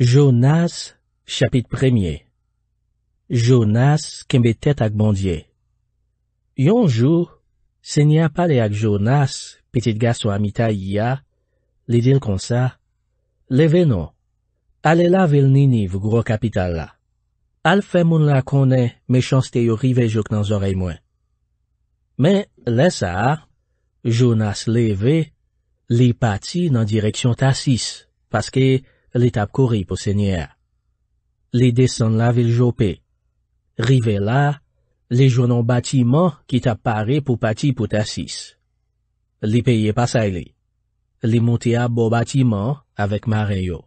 Jonas, chapit premye Jonas, kembe tet ak bondye Yonjou, se nye apale ak Jonas, petit gaso amita iya, li dil konsa, leve non. Ale la vel niniv gro kapital la. Al fe moun la kone, me chanste yo rive jok nan zorey mwen. Men, lesa, Jonas leve, li pati nan direksyon tasis, paske... Li tap kori pou sènyè. Li desan la vil jopè. Rive la, li jounon batiman ki tap pare pou pati pou tasis. Li peye pasay li. Li monte a bo batiman avèk mare yo.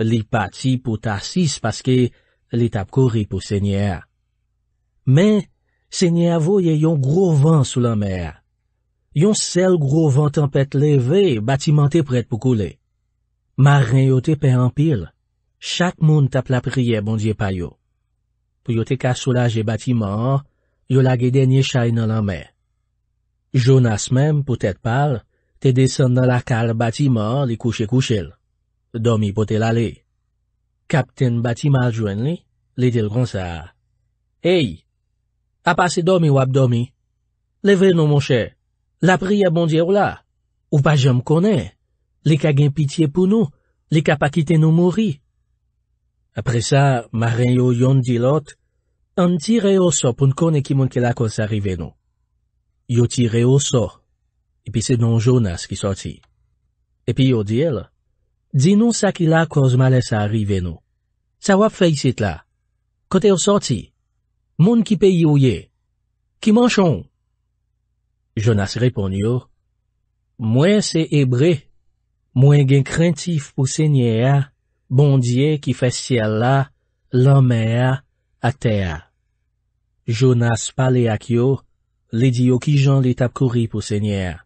Li pati pou tasis paske li tap kori pou sènyè. Men, sènyè avou ye yon gro van sou la mer. Yon sel gro van tempète leve batiman te pret pou koulè. Maren yo te pe anpil, chak moun tap la priye bondye payo. Puyo te ka solaje bati mor, yo la gede nye chay nan lanme. Jonas men, pou tèt pal, te desen nan la kal bati mor li kouche kouche l. Domi pou tèl ale. Kapten bati mal jwen li, li tel konsa. Hey! A pase domi wap domi? Leve nou monshe, la priye bondye ou la, ou pa jom konen? Li ka gen pitiye pou nou, li ka pa kite nou mouri. Apre sa, maren yo yon di lot, an tire yo sop un kon e ki moun ke la koz arive nou. Yo tire yo sop, epi se don Jonas ki soti. Epi yo di el, di nou sa ki la koz male sa arive nou. Sa wap fey sit la. Kote yo soti? Moun ki pe yoye? Ki manchon? Jonas repon yo, mwen se ebreh. Mwen gen krentif pou sènyè, bondye ki fè sèlla, lan mè a, a tè a. Jonas pale ak yo, le di yo ki jan li tap kouri pou sènyè.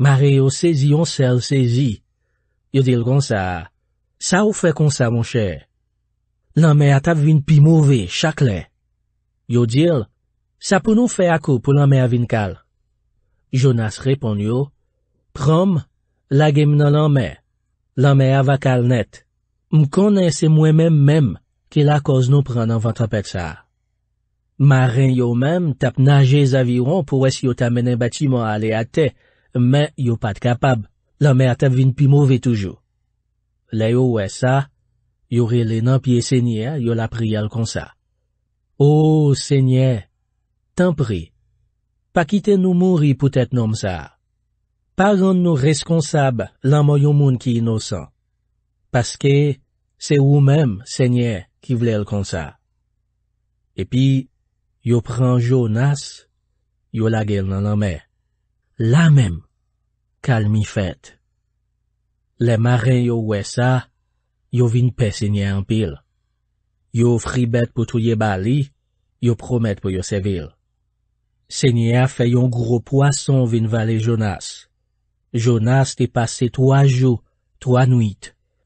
Mare yo sezi yon sel sezi. Yo dil kon sa, sa ou fè kon sa, moun chè? Lan mè a tap vin pi mouvè, chak lè. Yo dil, sa pou nou fè ak ou pou lan mè a vin kal. Jonas repon yo, prom, Lagèm nan lan mè, lan mè avakal net, m konè se mwè mèm mèm ki la koz nou pran nan vantrapèk sa. Marè yo mèm tap nage zaviron pou wè si yo tamen en batiman ale ate, mè yo pat kapab, lan mè atap vin pi mouve toujou. Lè yo wè sa, yo rile nan piye sènyè, yo la priyèl kon sa. O sènyè, tan pri, pa kite nou mouri pou tèt nan msa. Pazon nou reskonsab laman yon moun ki inosan. Paske, se ou mem, senye, ki vlel konsa. Epi, yo pran Jonas, yo lage nananme. La mem, kalmifet. Le marin yo wesa, yo vinpe senye anpil. Yo fribet pou tou ye bali, yo promet pou yo sevil. Senye a fe yon gro poason vinvali Jonas. Jonas te pase toa jo, toa nwit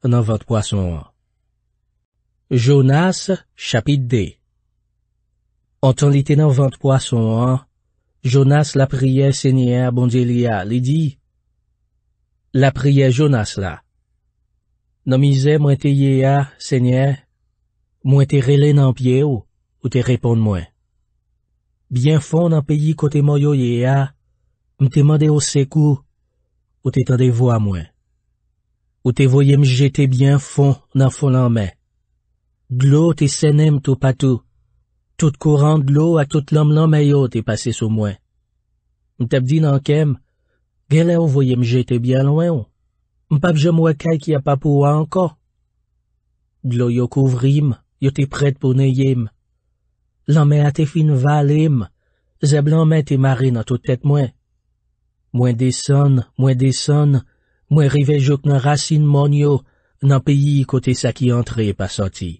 nan vant pwason an. Jonas, chapit de. An ton li te nan vant pwason an, Jonas la priye, senye, a bonde li a, li di. La priye Jonas la. Nan mi ze mwen te ye a, senye, mwen te rele nan pye ou, ou te repon mwen. Bien fon nan peyi kote mwoyo ye a, mte mwade o sekou, Ou te tande vo a mwen. Ou te voye m jete byen fon nan fon nan mwen. Glou te senem tou patou. Tout kouran glou a tout lom lanme yo te pase sou mwen. M tep di nan kem, gelen ou voye m jete byen lwen ou. M pap jem wakay ki apapou anko. Glou yo kouvrim, yo te pred pou neyem. Lanme a te fin valim, zeb lanme te mare nan tout tete mwen. Mwen deson, mwen deson, mwen rivejouk nan rasin moun yo nan peyi kote sa ki antre e pa soti.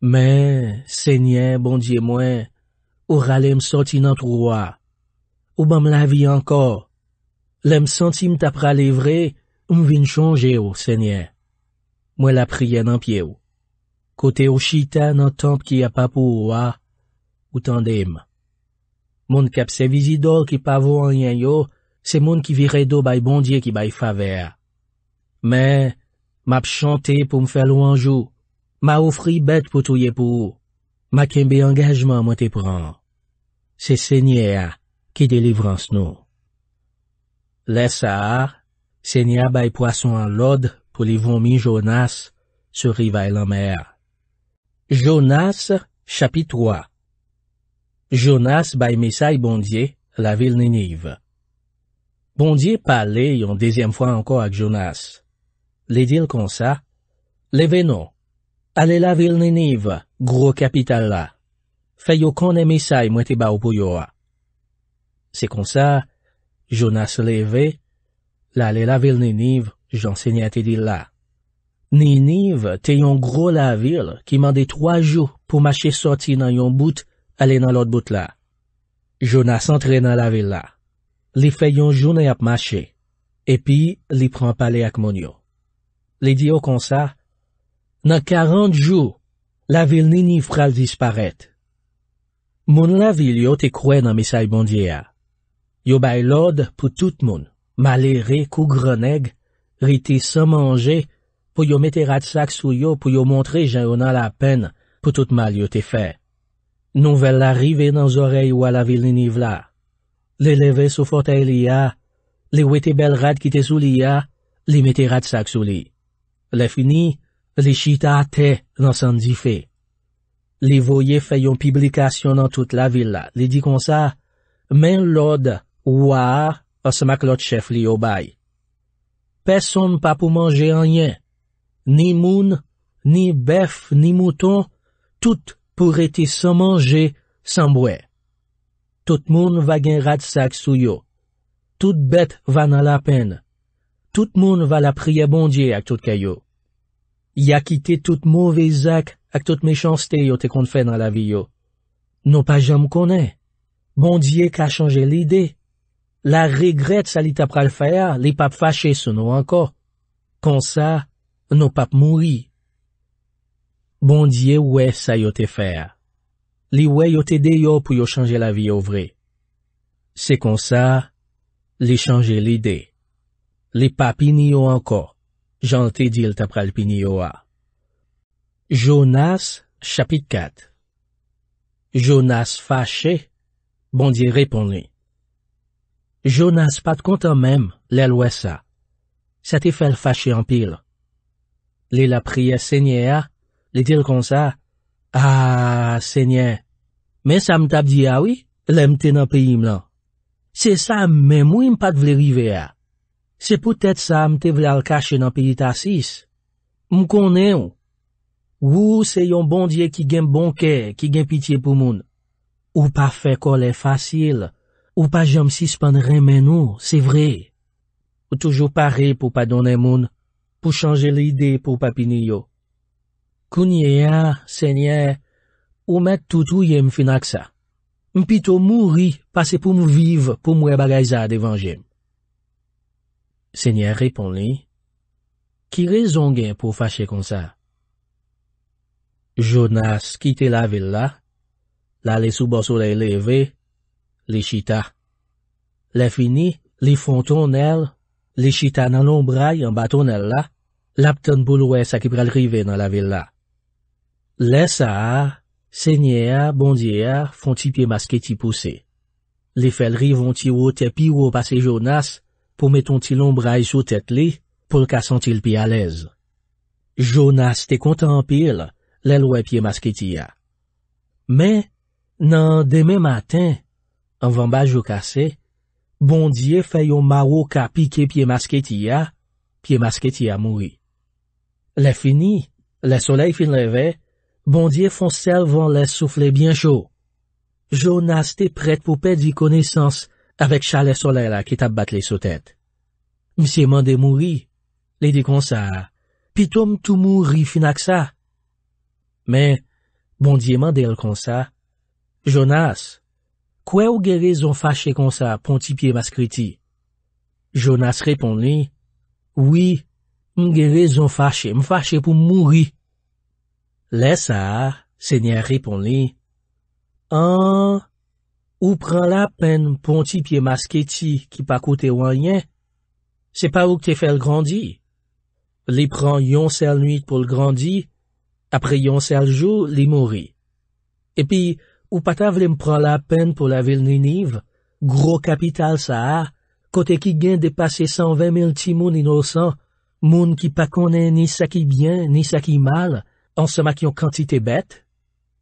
Men, sènyen, bon diye mwen, ou ralèm soti nan troua, ou ban m lavi anko, lèm soti m tapra levre, m vin chonje ou, sènyen. Mwen la prien nan pie ou, kote ou chita nan tamp ki apapou ou a, ou tande m. Moun kapse vizidor ki pavou an yanyo, se moun ki vire do bay bondye ki bay favea. Mè, m ap chante pou m fè lou anjou, m a oufri bet pou touye pou ou, m a kembe angajman mwen te pran. Se sènyè a, ki delivran s'nou. Lè sa a, sènyè a bay poason an lod pou livon mi Jonas, se riva e lan mè. Jonas, chapit 3 Jonas bay misay bondye la vil Ninive. Bondye pale yon dezyem fwa anko ak Jonas. Li dil konsa, Leve nou, ale la vil Ninive, gro kapital la. Fe yo kon ne misay mwete ba ou pou yo a. Se konsa, Jonas leve, la ale la vil Ninive, jansenye a te dil la. Ninive te yon gro la vil ki mande 3 jou pou mache sorti nan yon bout nan. alè nan lòd bout la. Jou nan sentren nan la vil la. Li fè yon jounè ap mache, epi li pran pale ak moun yo. Li di yo konsa, nan karant jou, la vil ninif pral disparèt. Moun la vil yo te kwen nan misay bondye a. Yo bay lòd pou tout moun, malè re kou grenèg, ri te san manje, pou yo metè radsak sou yo, pou yo montre jè yon nan la pen, pou tout mal yo te fè. Nouvel la rive nan zorey wala vil ni niv la. Le leve sou fotey li ya. Le wete bel rad ki te sou li ya. Li mete rad sak sou li. Le fini, li chita ate nan san di fe. Li voye fayon publikasyon nan tout la vil la. Li di kon sa, men lode, waa, a smak lot chef li yo bay. Peson pa pou manje anyen. Ni moun, ni bef, ni mouton, tout. pou rete se manje, se mbwe. Tout moun va gen rad sak sou yo. Tout bet va nan la pen. Tout moun va la priye bondye ak tout kayo. Ya kite tout mouvezak ak tout mechanste yo te kon fè nan la vi yo. Non pa jam konen. Bondye ka chanje lide. La regret sali tap pral faya, li pap fache se nou anko. Kon sa, nou pap mouyi. Bondye wè sa yo te fè a. Li wè yo te de yo pou yo chanje la vi yo vre. Se kon sa, li chanje li de. Li pa pin yo anko. Jan te dil tap pral pin yo a. Jonas, chapit kat. Jonas fache. Bondye repon li. Jonas pat kontan mèm lè lwè sa. Sa te fè l fache anpil. Li la priye sènyè a. Li dil kon sa, a, se nye, men sa m tap di ya wi, le mte nan pi yim lan. Se sa men mou m pat vle rive ya. Se poutet sa m te vle al kache nan pi yita sis. M konen ou. Ou se yon bondye ki gen bonke, ki gen pitiye pou moun. Ou pa fe kol e fasil, ou pa jom sispan remen ou, se vre. Ou toujou pare pou pa donen moun, pou chanje li ide pou papini yo. Kounye ya, senye, ou met toutouye m finak sa. M pito mouri pase pou m vive pou m we bagayza devanje. Senye repon li, ki rezon gen pou fache kon sa? Jonas kite la villa, la le soubo sole leve, li chita. Le fini, li fonton el, li chita nan ombray an baton el la, lapten bou loue sa ki prelrive nan la villa. Lè sa, sènyè a, bondye a, fon ti pie maske ti pousse. Lè fèlri von ti ou te pi ou pase Jonas pou meton ti l'ombraï sou tet li pou l'ka sentil pi alez. Jonas te kontan pil lè lwè pie maske ti a. Mè nan demè matin, an van baj ou kase, bondye fè yon marou ka pike pie maske ti a, pie maske ti a moui. Lè fini, lè solei fin levey. Bondye fon sel von les soufle bien chou. Jonas te prete pou pe di koneysans avèk chale sole la ki tab batle sou tet. Mse mande mouri. Bon le di konsa. Pitou m tou mouri finak sa. Men, bondye mande l konsa. Jonas, kwe ou gere zon fache konsa ponti pie mas kriti? Jonas repon li. Oui, m gere zon fache. M fache pou mouri. Bon le saha, se nye repon li, An, ou pran la pen mponti pie masketi ki pa koute wanyen, se pa ou kte fel grandi. Li pran yon sel nuit pou l'grandi, apre yon sel jou, li mori. Epi, ou pata vle mpran la pen pou la vil niniv, gro kapital saha, kote ki gen depase 120 mil ti moun inosan, moun ki pa konen ni saki byen, ni saki mal, en qui ont quantité bête,